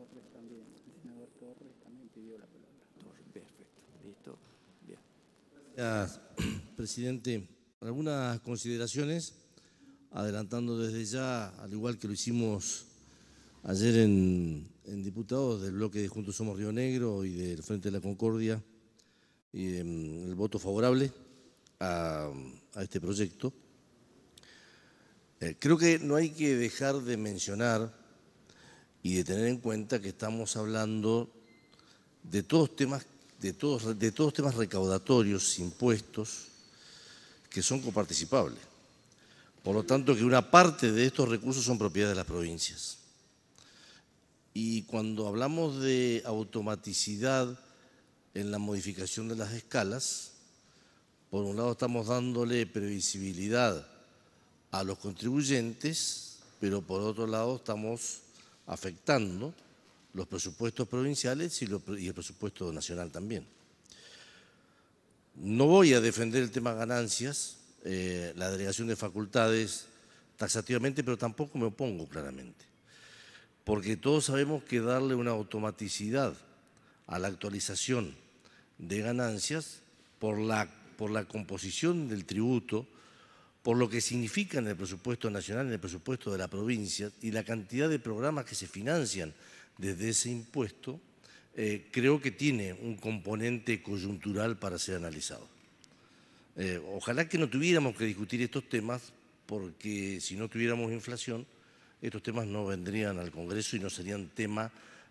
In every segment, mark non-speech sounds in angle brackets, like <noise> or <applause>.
El senador Torres también pidió la palabra. perfecto. Listo. Gracias, <clears throat> presidente. Algunas consideraciones, adelantando desde ya, al igual que lo hicimos ayer en, diputados del bloque de Juntos Somos Río Negro y del Frente de la Concordia, y em, el voto favorable a, este proyecto. Eh, creo que no hay que dejar de mencionar y de tener en cuenta que estamos hablando de todos temas, de todos, de todos temas recaudatorios, impuestos, que son coparticipables. Por lo tanto, que una parte de estos recursos son propiedad de las provincias. Y cuando hablamos de automaticidad en la modificación de las escalas, por un lado estamos dándole previsibilidad a los contribuyentes, pero por otro lado estamos afectando los presupuestos provinciales y, el presupuesto nacional también. No voy a defender el tema ganancias, eh, la delegación de facultades taxativamente, pero tampoco me opongo claramente, porque todos sabemos que darle una automaticidad a la actualización de ganancias por la, por la composición del tributo, por lo que significa en el presupuesto nacional, en el presupuesto de la provincia y la cantidad de programas que se financian desde ese impuesto, eh, creo que tiene un componente coyuntural para ser analizado. Eh, ojalá que no tuviéramos que discutir estos temas, porque si no tuviéramos inflación, estos temas no vendrían al Congreso y no serían tema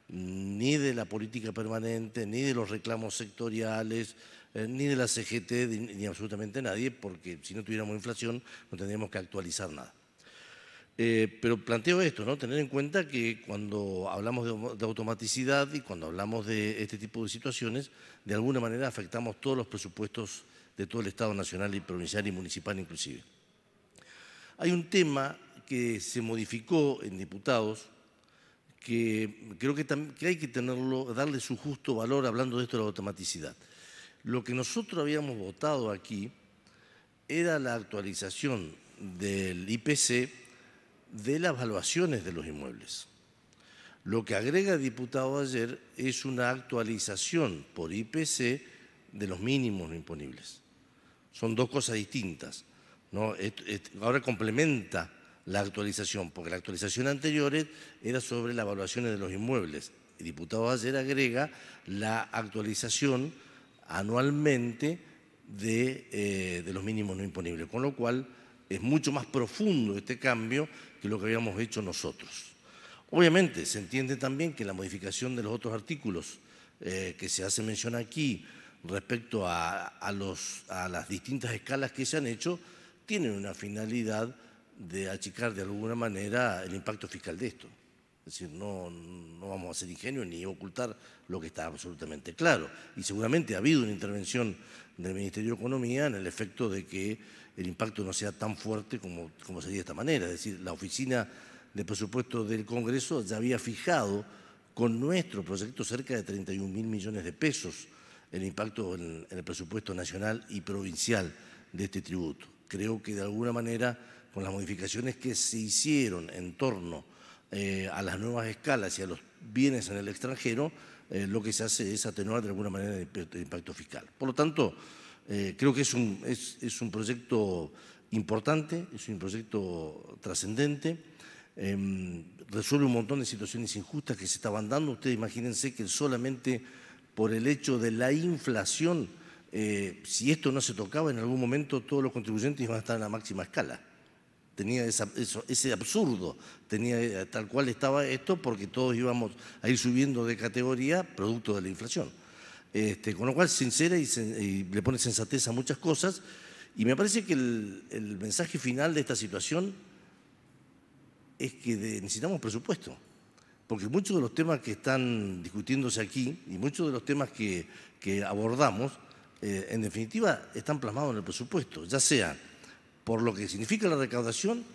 ni de la política permanente, ni de los reclamos sectoriales, eh, ni de la CGT, ni, absolutamente nadie, porque si no tuviéramos inflación no tendríamos que actualizar nada. Eh, pero planteo esto, ¿no? Tener en cuenta que cuando hablamos de, de, automaticidad y cuando hablamos de este tipo de situaciones, de alguna manera afectamos todos los presupuestos de todo el Estado nacional y provincial y municipal inclusive. Hay un tema que se modificó en diputados que creo que, hay que tenerlo, darle su justo valor hablando de esto de la automaticidad. Lo que nosotros habíamos votado aquí era la actualización del IPC de las valuaciones de los inmuebles. Lo que agrega el diputado ayer es una actualización por IPC de los mínimos imponibles. Son dos cosas distintas. Ahora complementa la actualización, porque la actualización anterior era sobre las evaluaciones de los inmuebles. El diputado ayer agrega la actualización anualmente eh, de, los mínimos no imponibles, con lo cual es mucho más profundo este cambio que lo que habíamos hecho nosotros. Obviamente, se entiende también que la modificación de los otros artículos eh, que se hace mención aquí respecto a, los, a las distintas escalas que se han hecho tienen una finalidad de achicar de alguna manera el impacto fiscal de esto. Es decir, no, no vamos a ser ingenios ni ocultar lo que está absolutamente claro. Y seguramente ha habido una intervención del Ministerio de Economía en el efecto de que el impacto no sea tan fuerte como, como sería de esta manera. Es decir, la Oficina de Presupuesto del Congreso ya había fijado con nuestro proyecto cerca de 31 mil millones de pesos el impacto en el presupuesto nacional y provincial de este tributo. Creo que de alguna manera con las modificaciones que se hicieron en torno eh, a las nuevas escalas y a los bienes en el extranjero, eh, lo que se hace es atenuar de alguna manera el impacto fiscal. Por lo tanto, eh, creo que es un, es un, proyecto importante, es un proyecto trascendente, em, resuelve un montón de situaciones injustas que se estaban dando. Ustedes imagínense que solamente por el hecho de la inflación, si esto no se tocaba, en algún momento todos los contribuyentes iban a estar en la máxima escala tenía ese absurdo, tenía eh, tal cual estaba esto porque todos íbamos a ir subiendo de categoría producto de la inflación. Este, con lo cual, sincera y, le pone sensatez a muchas cosas. Y me parece que el, mensaje final de esta situación es que necesitamos presupuesto. Porque muchos de los temas que están discutiéndose aquí y muchos de los temas que, abordamos, eh, en definitiva, están plasmados en el presupuesto, ya sea por lo que significa la recaudación,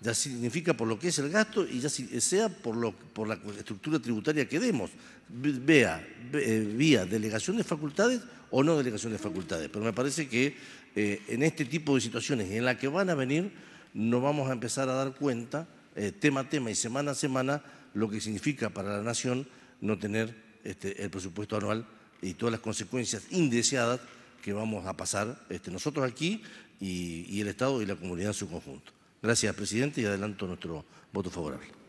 ya significa por lo que es el gasto y ya sea por, lo, por la estructura tributaria que demos, vea, eh, vía delegación de facultades o no delegación de facultades. Pero me parece que eh, en este tipo de situaciones en las que van a venir, nos vamos a empezar a dar cuenta, eh, tema a tema y semana a semana, lo que significa para la nación no tener este, el presupuesto anual y todas las consecuencias indeseadas que vamos a pasar este, nosotros aquí y el Estado y la comunidad en su conjunto. Gracias, presidente, y adelanto nuestro voto favorable.